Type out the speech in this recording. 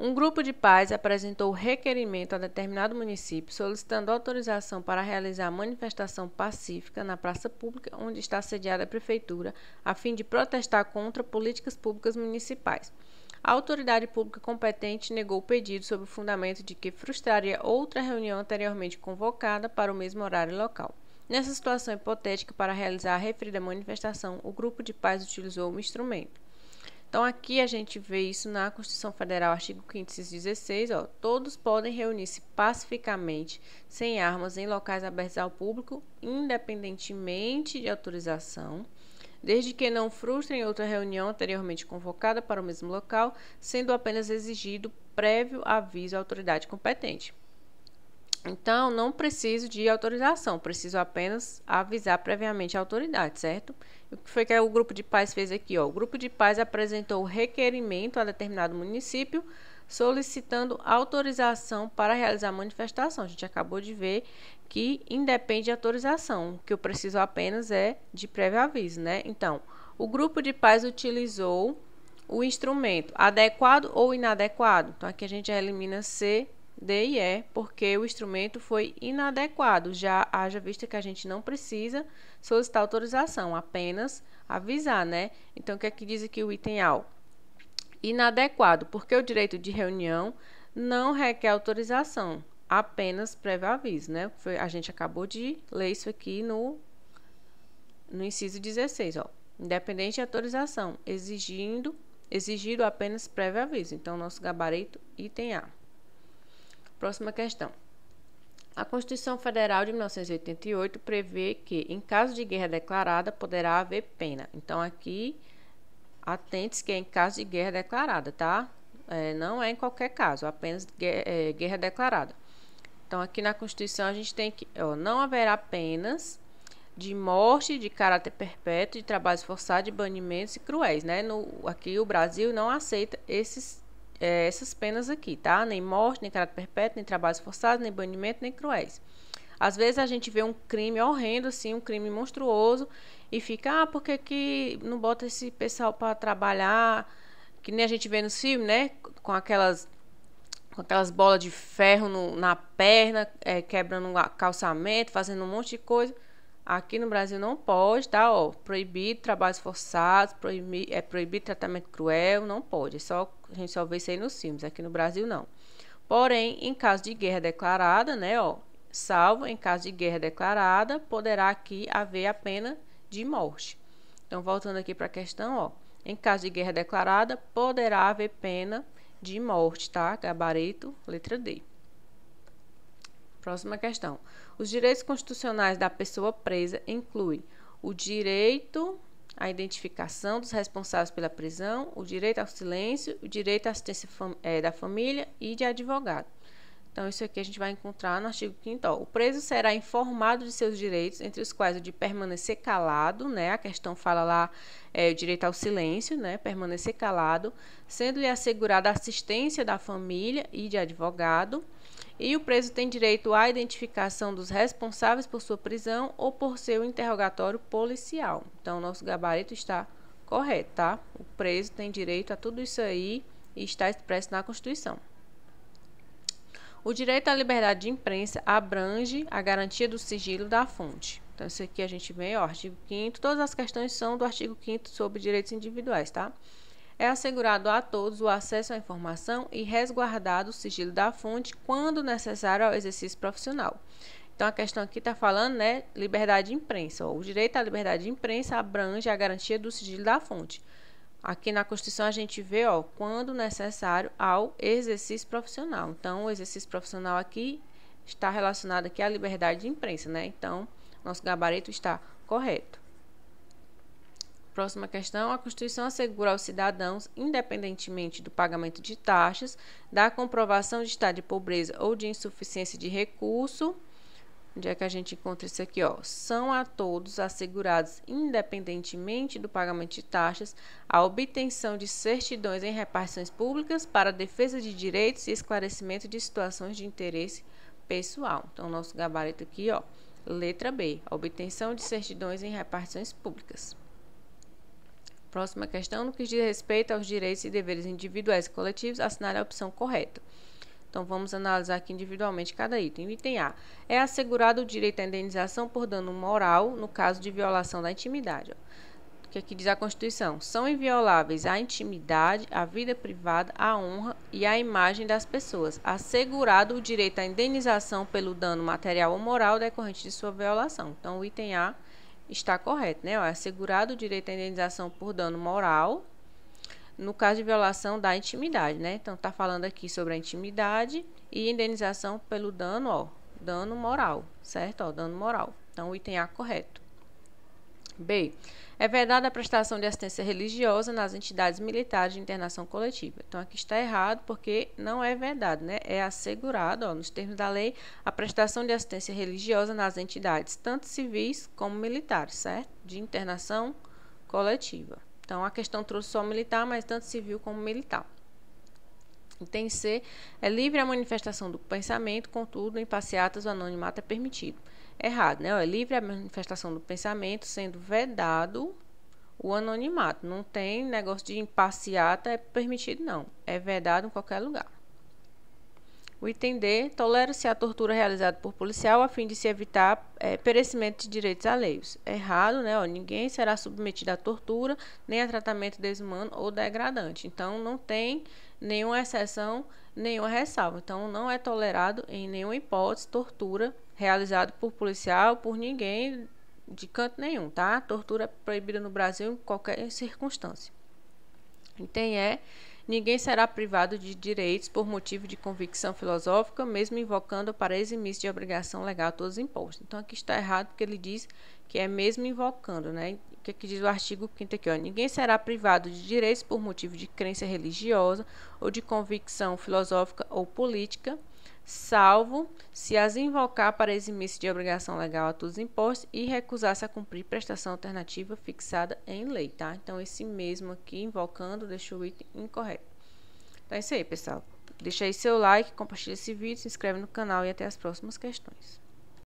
Um grupo de pais apresentou requerimento a determinado município solicitando autorização para realizar manifestação pacífica na praça pública onde está sediada a prefeitura, a fim de protestar contra políticas públicas municipais. A autoridade pública competente negou o pedido sob o fundamento de que frustraria outra reunião anteriormente convocada para o mesmo horário e local. Nessa situação hipotética, para realizar a referida manifestação, o grupo de pais utilizou o instrumento então, aqui a gente vê isso na Constituição Federal, artigo 516, ó, todos podem reunir-se pacificamente, sem armas, em locais abertos ao público, independentemente de autorização, desde que não frustrem outra reunião anteriormente convocada para o mesmo local, sendo apenas exigido prévio aviso à autoridade competente. Então, não preciso de autorização, preciso apenas avisar previamente a autoridade, certo? O que foi que o grupo de pais fez aqui? Ó? O grupo de pais apresentou requerimento a determinado município solicitando autorização para realizar manifestação. A gente acabou de ver que independe de autorização, o que eu preciso apenas é de prévio aviso, né? Então, o grupo de pais utilizou o instrumento adequado ou inadequado. Então, aqui a gente elimina C é porque o instrumento foi inadequado, já haja vista que a gente não precisa solicitar autorização, apenas avisar, né? Então, o que é que diz aqui o item A? Inadequado, porque o direito de reunião não requer autorização, apenas prévio aviso, né? Foi, a gente acabou de ler isso aqui no, no inciso 16, ó. Independente de autorização, exigindo, exigido apenas prévio aviso. Então, nosso gabarito, item A. Próxima questão. A Constituição Federal de 1988 prevê que, em caso de guerra declarada, poderá haver pena. Então, aqui, atentes que é em caso de guerra declarada, tá? É, não é em qualquer caso, apenas guerra, é, guerra declarada. Então, aqui na Constituição, a gente tem que ó, não haverá penas de morte de caráter perpétuo, de trabalhos forçados, de banimentos e cruéis, né? No, aqui o Brasil não aceita esses é, essas penas aqui, tá? Nem morte, nem caráter perpétuo, nem trabalhos forçados, nem banimento, nem cruéis. Às vezes a gente vê um crime horrendo, assim, um crime monstruoso, e fica, ah, por que, que não bota esse pessoal para trabalhar? Que nem a gente vê no filme, né? Com aquelas com aquelas bolas de ferro no, na perna, é, quebrando um calçamento, fazendo um monte de coisa. Aqui no Brasil não pode, tá? Ó, proibido trabalhos forçados, proibir, é proibido tratamento cruel, não pode. É só a gente só vê isso aí nos filmes, aqui no Brasil não. Porém, em caso de guerra declarada, né, ó, salvo em caso de guerra declarada, poderá aqui haver a pena de morte. Então, voltando aqui para a questão, ó, em caso de guerra declarada, poderá haver pena de morte, tá? Gabarito, letra D. Próxima questão. Os direitos constitucionais da pessoa presa incluem o direito a identificação dos responsáveis pela prisão, o direito ao silêncio, o direito à assistência fam é, da família e de advogado. Então, isso aqui a gente vai encontrar no artigo 5 O preso será informado de seus direitos, entre os quais o de permanecer calado, né? A questão fala lá é, o direito ao silêncio, né? Permanecer calado, sendo-lhe assegurada a assistência da família e de advogado e o preso tem direito à identificação dos responsáveis por sua prisão ou por seu interrogatório policial. Então, nosso gabarito está correto, tá? O preso tem direito a tudo isso aí e está expresso na Constituição. O direito à liberdade de imprensa abrange a garantia do sigilo da fonte. Então, isso aqui a gente vê, ó, artigo 5 todas as questões são do artigo 5 sobre direitos individuais, tá? é assegurado a todos o acesso à informação e resguardado o sigilo da fonte quando necessário ao exercício profissional. Então a questão aqui está falando, né, liberdade de imprensa. O direito à liberdade de imprensa abrange a garantia do sigilo da fonte. Aqui na Constituição a gente vê, ó, quando necessário ao exercício profissional. Então o exercício profissional aqui está relacionado aqui à liberdade de imprensa, né? Então nosso gabarito está correto. Próxima questão: a Constituição assegura aos cidadãos, independentemente do pagamento de taxas, da comprovação de estado de pobreza ou de insuficiência de recurso. Onde é que a gente encontra isso aqui? Ó? São a todos assegurados, independentemente do pagamento de taxas, a obtenção de certidões em repartições públicas para defesa de direitos e esclarecimento de situações de interesse pessoal. Então, nosso gabarito aqui, ó, letra B, obtenção de certidões em repartições públicas próxima questão, no que diz respeito aos direitos e deveres individuais e coletivos, assinar a opção correta. Então, vamos analisar aqui individualmente cada item. Item A. É assegurado o direito à indenização por dano moral no caso de violação da intimidade. O que aqui é diz a Constituição? São invioláveis a intimidade, a vida privada, a honra e a imagem das pessoas, assegurado o direito à indenização pelo dano material ou moral decorrente de sua violação. Então, o item A está correto, né? Ó, é assegurado o direito à indenização por dano moral no caso de violação da intimidade, né? Então tá falando aqui sobre a intimidade e indenização pelo dano, ó, dano moral, certo? Ó, dano moral. Então o item A correto. B. É verdade a prestação de assistência religiosa nas entidades militares de internação coletiva. Então, aqui está errado, porque não é verdade, né? É assegurado, ó, nos termos da lei, a prestação de assistência religiosa nas entidades, tanto civis como militares, certo? De internação coletiva. Então, a questão trouxe só militar, mas tanto civil como militar. Item C. É livre a manifestação do pensamento, contudo, em passeatas o anonimato é permitido errado, né? Ó, é livre a manifestação do pensamento, sendo vedado o anonimato. Não tem negócio de imparciata, é permitido, não. É vedado em qualquer lugar. O item D. Tolera-se a tortura realizada por policial a fim de se evitar é, perecimento de direitos alheios. Errado, né? Ó, ninguém será submetido à tortura, nem a tratamento desumano ou degradante. Então, não tem nenhuma exceção, nenhuma ressalva. Então, não é tolerado em nenhuma hipótese tortura realizado por policial, por ninguém de canto nenhum, tá? Tortura é proibida no Brasil em qualquer circunstância. Então é: ninguém será privado de direitos por motivo de convicção filosófica, mesmo invocando para eximir-se de obrigação legal todos os impostos. Então aqui está errado porque ele diz que é mesmo invocando, né? O que, é que diz o artigo 5 aqui? Ó, ninguém será privado de direitos por motivo de crença religiosa ou de convicção filosófica ou política salvo se as invocar para eximir-se de obrigação legal a todos os impostos e recusar-se a cumprir prestação alternativa fixada em lei, tá? Então, esse mesmo aqui, invocando, deixa o item incorreto. Então, é isso aí, pessoal. Deixa aí seu like, compartilha esse vídeo, se inscreve no canal e até as próximas questões.